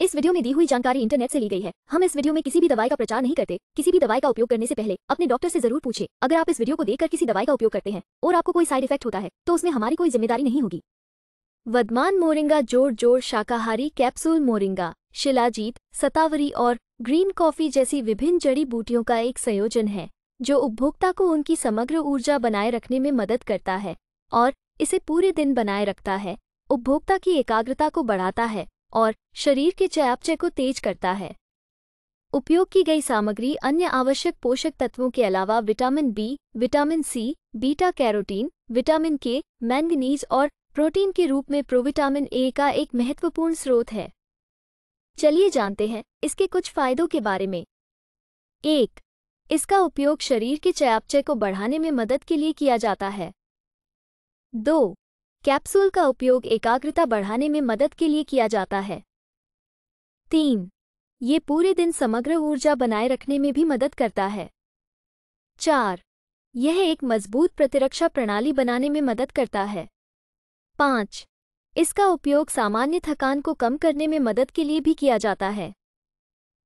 इस वीडियो में दी हुई जानकारी इंटरनेट से ली गई है हम इस वीडियो में किसी भी दवाई का प्रचार नहीं करते किसी भी दवाई का उपयोग करने से पहले अपने डॉक्टर से जरूर पूछे अगर आप इस वीडियो को देखकर किसी दवाई का उपयोग करते हैं और आपको कोई साइड इफेक्ट होता है तो उसमें हमारी कोई जिम्मेदारी नहीं होगी वदमान मोरिंगा जोर जोर शाकाहारी कैप्सूल मोरिंगा शिलाजीत सतावरी और ग्रीन कॉफी जैसी विभिन्न जड़ी बूटियों का एक संयोजन है जो उपभोक्ता को उनकी समग्र ऊर्जा बनाए रखने में मदद करता है और इसे पूरे दिन बनाए रखता है उपभोक्ता की एकाग्रता को बढ़ाता है और शरीर के चयापचय को तेज करता है उपयोग की गई सामग्री अन्य आवश्यक पोषक तत्वों के अलावा vitamin B vitamin C beta carotene vitamin K manganese और प्रोटीन के रूप में प्रोविटामिन ए का एक महत्वपूर्ण स्रोत है चलिए जानते हैं इसके कुछ फायदों के बारे में एक इसका उपयोग शरीर के चयापचय को बढ़ाने में मदद के लिए किया जाता है दो कैप्सूल का उपयोग एकाग्रता बढ़ाने में मदद के लिए किया जाता है तीन ये पूरे दिन समग्र ऊर्जा बनाए रखने में भी मदद करता है चार यह एक मजबूत प्रतिरक्षा प्रणाली बनाने में मदद करता है पाँच इसका उपयोग सामान्य थकान को कम करने में मदद के लिए भी किया जाता है